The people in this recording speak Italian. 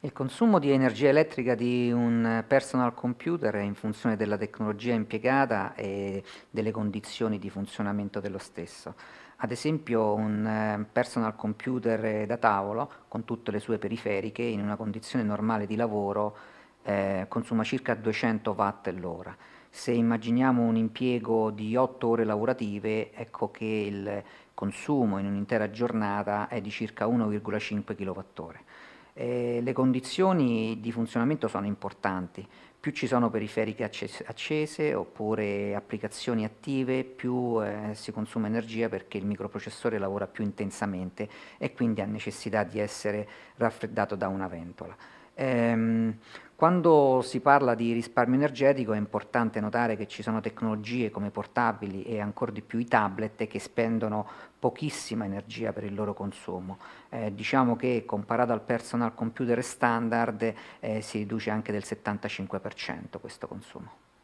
Il consumo di energia elettrica di un personal computer è in funzione della tecnologia impiegata e delle condizioni di funzionamento dello stesso. Ad esempio un eh, personal computer eh, da tavolo con tutte le sue periferiche in una condizione normale di lavoro eh, consuma circa 200 watt all'ora. Se immaginiamo un impiego di 8 ore lavorative, ecco che il consumo in un'intera giornata è di circa 1,5 kWh eh, le condizioni di funzionamento sono importanti. Più ci sono periferiche accese, accese oppure applicazioni attive, più eh, si consuma energia perché il microprocessore lavora più intensamente e quindi ha necessità di essere raffreddato da una ventola. Ehm, quando si parla di risparmio energetico è importante notare che ci sono tecnologie come portabili e ancora di più i tablet che spendono pochissima energia per il loro consumo. Eh, diciamo che comparato al personal computer standard eh, si riduce anche del 75% questo consumo.